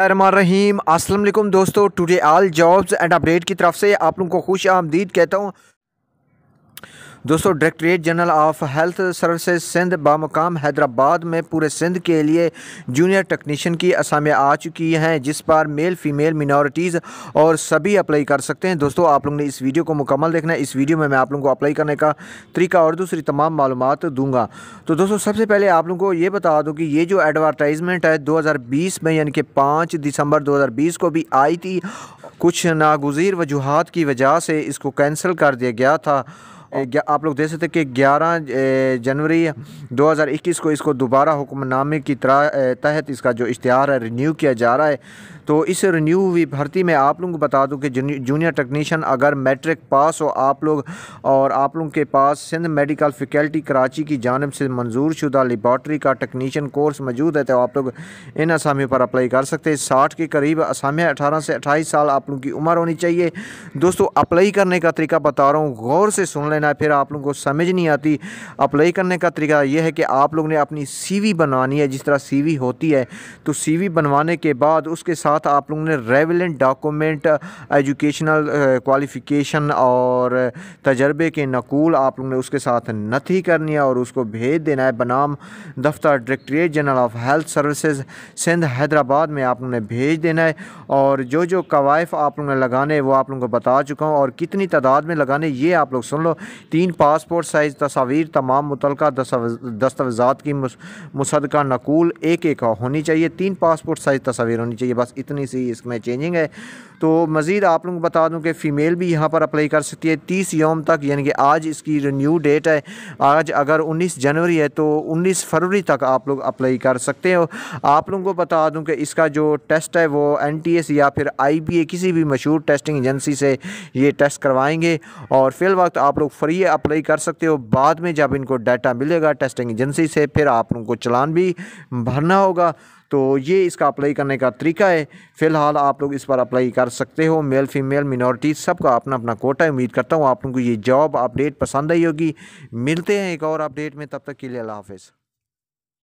रहीम अस्सलाम वालेकुम दोस्तों today all jobs and update की तरफ से आप लोगों को खुश आमदीद कहता हूँ दोस्तों directorate general of health services Sindh बामकाम हैदराबाद में पूरे सिंध के लिए जूनियर टेक्नीशियन की असामियाँ आ चुकी हैं जिस पर मेल फीमेल मिनॉरिटीज़ और सभी अप्लाई कर सकते हैं दोस्तों आप लोगों ने इस वीडियो को मुकम्मल देखना है इस वीडियो में मैं आप लोगों को अप्लाई करने का तरीका और दूसरी तमाम मालूम दूंगा तो दोस्तों सबसे पहले आप लोगों को ये बता दूँ कि ये जो एडवर्टाइजमेंट है दो में यानी कि पाँच दिसंबर दो को भी आई थी कुछ नागजीर वजूहत की वजह से इसको कैंसिल कर दिया गया था आप लोग देख सकते हैं कि ग्यारह जनवरी 2021 को इसको दोबारा हुक्मनामे की तहत इसका जो इश्तहार है रिन्यू किया जा रहा है तो इस रिन्यू हुई भर्ती में आप लोगों को बता दूं कि जूनियर टेक्नीशियन अगर मैट्रिक पास हो आप लोग और आप लोगों के पास सिंध मेडिकल फैकल्टी कराची की जानब से मंजूर शुदा लेबॉर्ट्री का टेक्नीशियन कोर्स मौजूद है तो आप लोग इन असामियों पर अप्लाई कर सकते हैं साठ के करीब असामियाँ अठारह से अट्ठाईस साल आप लोगों की उम्र होनी चाहिए दोस्तों अप्लाई करने का तरीका बता रहा हूँ गौर से सुन लेना ना फिर आप लोगों को समझ नहीं आती अप्लाई करने का तरीका यह है कि आप लोग ने अपनी सी बनवानी है जिस तरह सी होती है तो सी बनवाने के बाद उसके साथ आप लोगों ने रेविलेंट डॉक्यूमेंट एजुकेशनल क्वालिफ़िकेशन और तजर्बे के नकूल आप लोगों ने उसके साथ नथी करनी है और उसको भेज देना है बनाम दफ्तर directorate general of health services Sindh Hyderabad में आप लोगों ने भेज देना है और जो जो कवायफ आप लोगों ने लगाने वो आप लोगों को बता चुका हूँ और कितनी तादाद में लगाने ये आप लोग सुन लो तीन पासपोर्ट साइज़ तस्वीर तमाम मुतल दस्तावेजात की मुसदा नकूल एक एक होनी चाहिए तीन पासपोर्ट साइज़ तस्वीर होनी चाहिए बस इतनी सी इसमें चेंजिंग है तो मज़ीद आप लोगों को बता दूँ कि फ़ीमेल भी यहाँ पर अप्लाई कर सकती है तीस योम तक यानी कि आज इसकी रिन्यू डेट है आज अगर उन्नीस जनवरी है तो उन्नीस फरवरी तक आप लोग अप्लाई कर सकते हो आप लोगों को बता दूँ कि इसका जो टेस्ट है वो एन टी एस या फिर आई बी ए किसी भी मशहूर टेस्टिंग एजेंसी से ये टेस्ट करवाएंगे और फ़िल वक्त आप लोग फ्री अप्लाई कर सकते हो बाद में जब इनको डाटा मिलेगा टेस्टिंग एजेंसी से फिर आप उनको चलान भी भरना होगा तो ये इसका अप्लाई करने का तरीका है फ़िलहाल आप लोग इस पर अप्लाई कर सकते हो मेल फीमेल मिनॉरिटी सबका अपना अपना कोटा है उम्मीद करता हूँ आप लोगों को ये जॉब अपडेट पसंद आई होगी मिलते हैं एक और अपडेट में तब तक के लिए अल्लाह हाफिज़